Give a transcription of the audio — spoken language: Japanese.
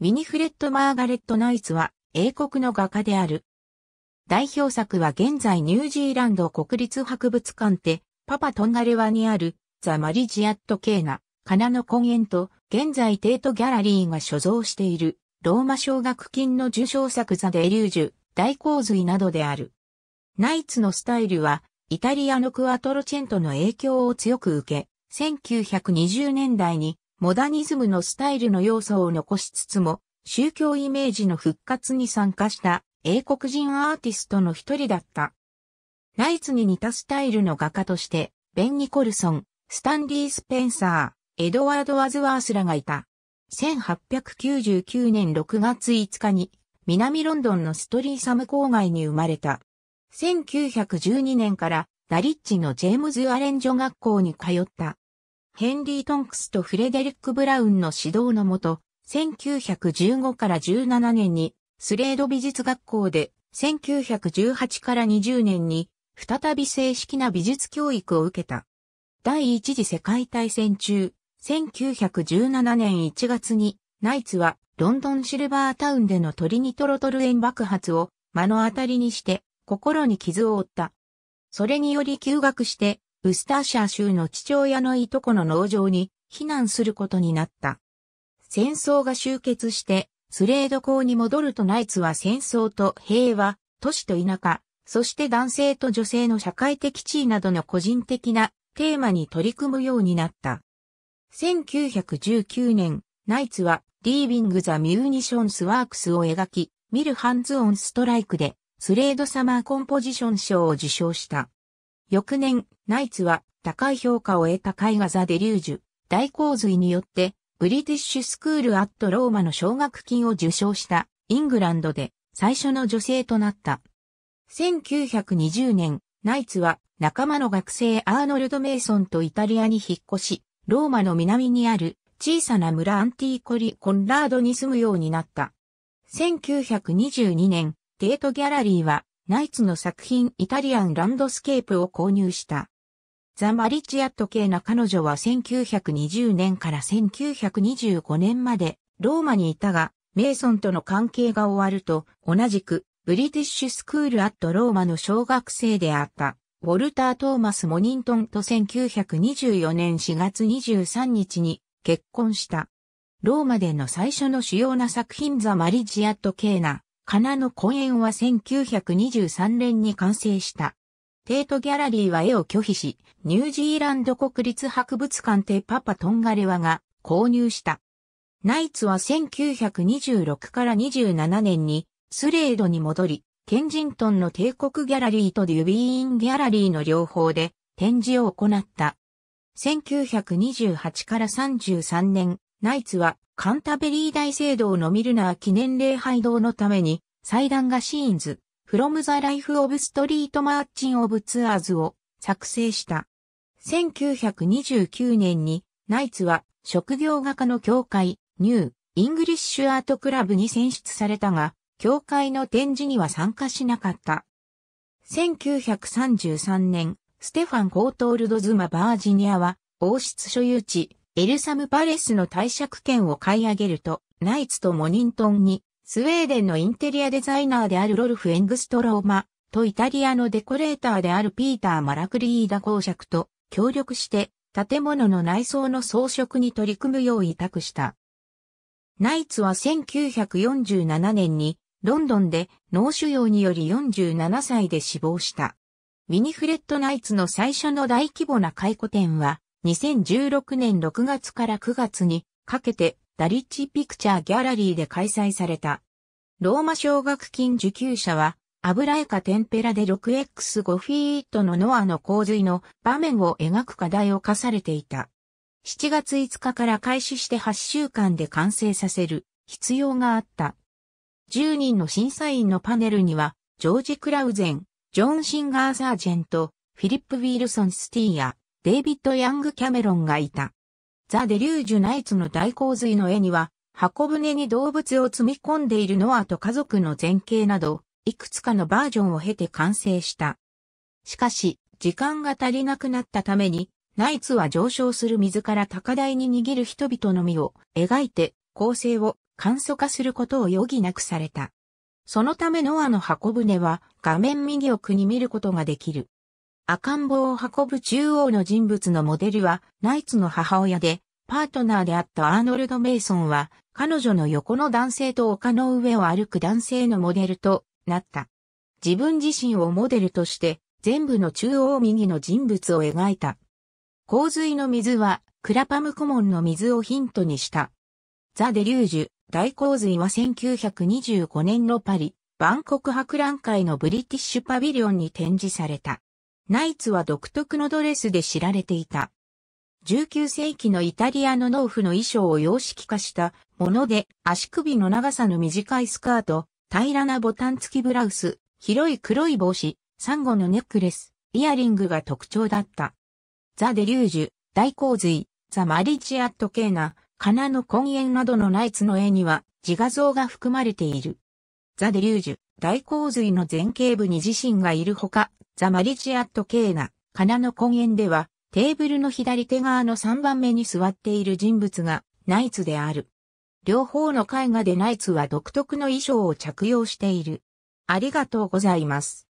ミニフレッド・マーガレット・ナイツは英国の画家である。代表作は現在ニュージーランド国立博物館でパパトンガレワにあるザ・マリジアット・ケーナ、カナの根源と現在テート・ギャラリーが所蔵しているローマ奨学金の受賞作ザ・デリュージュ、大洪水などである。ナイツのスタイルはイタリアのクアトロチェントの影響を強く受け、1920年代にモダニズムのスタイルの要素を残しつつも、宗教イメージの復活に参加した英国人アーティストの一人だった。ナイツに似たスタイルの画家として、ベン・ニコルソン、スタンリー・スペンサー、エドワード・ワズワースらがいた。1899年6月5日に、南ロンドンのストリーサム郊外に生まれた。1912年から、ダリッチのジェームズ・アレンジョ学校に通った。ヘンリー・トンクスとフレデリック・ブラウンの指導のもと、1915から17年にスレード美術学校で、1918から20年に再び正式な美術教育を受けた。第一次世界大戦中、1917年1月にナイツはロンドンシルバータウンでのトリニトロトル塩爆発を目の当たりにして心に傷を負った。それにより休学してウスターシャー州の父親のいとこの農場に避難することになった。戦争が終結して、スレード港に戻るとナイツは戦争と平和、都市と田舎、そして男性と女性の社会的地位などの個人的なテーマに取り組むようになった。1919年、ナイツはリービング・ザ・ミューニションス・ワークスを描き、ミル・ハンズ・オン・ストライクで、スレード・サマー・コンポジション賞を受賞した。翌年、ナイツは高い評価を得た絵画ザ・デリュージュ、大洪水によって、ブリティッシュスクール・アット・ローマの奨学金を受賞したイングランドで最初の女性となった。1920年、ナイツは仲間の学生アーノルド・メイソンとイタリアに引っ越し、ローマの南にある小さな村アンティーコリ・コンラードに住むようになった。1922年、デートギャラリーはナイツの作品イタリアンランドスケープを購入した。ザ・マリチアット系な彼女は1920年から1925年までローマにいたが、メイソンとの関係が終わると、同じくブリティッシュスクールアットローマの小学生であった。ウォルター・トーマス・モニントンと1924年4月23日に結婚した。ローマでの最初の主要な作品ザ・マリジアット・ケーナかなの公園は1923年に完成した。テートギャラリーは絵を拒否し、ニュージーランド国立博物館でパパトンガレワが購入した。ナイツは1926から27年にスレードに戻り、ケンジントンの帝国ギャラリーとデュビーンギャラリーの両方で展示を行った。1928から33年、ナイツはカンタベリー大聖堂のミルナー記念礼拝堂のために、祭壇がシーンズ、フロムザ・ライフ・オブ・ストリート・マーチン・オブ・ツアーズを作成した。1929年に、ナイツは職業画家の協会、ニュー、イングリッシュアートクラブに選出されたが、協会の展示には参加しなかった。1933年、ステファン・コートールドズマ・バージニアは、王室所有地、エルサムパレスの貸借権を買い上げると、ナイツとモニントンに、スウェーデンのインテリアデザイナーであるロルフ・エングストローマとイタリアのデコレーターであるピーター・マラクリーダ公爵と協力して建物の内装の装飾に取り組むよう委託した。ナイツは1947年にロンドンで脳腫瘍により47歳で死亡した。ウィニフレッド・ナイツの最初の大規模な回顧展は2016年6月から9月にかけてダリッチピクチャーギャラリーで開催された。ローマ奨学金受給者は油絵かテンペラで 6x5 フィートのノアの洪水の場面を描く課題を課されていた。7月5日から開始して8週間で完成させる必要があった。10人の審査員のパネルには、ジョージ・クラウゼン、ジョン・シンガー・サージェント、フィリップ・ウィルソン・スティーや、デイビッド・ヤング・キャメロンがいた。ザ・デリュージュ・ナイツの大洪水の絵には、箱舟に動物を積み込んでいるノアと家族の前景など、いくつかのバージョンを経て完成した。しかし、時間が足りなくなったために、ナイツは上昇する水から高台に逃げる人々の身を描いて、構成を簡素化することを余儀なくされた。そのためノアの箱舟は画面右奥に見ることができる。赤ん坊を運ぶ中央の人物のモデルは、ナイツの母親で、パートナーであったアーノルド・メイソンは、彼女の横の男性と丘の上を歩く男性のモデルとなった。自分自身をモデルとして、全部の中央右の人物を描いた。洪水の水は、クラパムコモンの水をヒントにした。ザ・デリュージュ、大洪水は1925年のパリ、万国博覧会のブリティッシュパビリオンに展示された。ナイツは独特のドレスで知られていた。19世紀のイタリアの農夫の衣装を様式化したもので、足首の長さの短いスカート、平らなボタン付きブラウス、広い黒い帽子、サンゴのネックレス、イヤリングが特徴だった。ザ・デリュージュ、大洪水、ザ・マリチアット・ケーナ、カナの根源などのナイツの絵には自画像が含まれている。ザ・デリュージュ、大洪水の前景部に自身がいるほか、ザ・マリチアット・ケーナ、カナの根源では、テーブルの左手側の3番目に座っている人物がナイツである。両方の絵画でナイツは独特の衣装を着用している。ありがとうございます。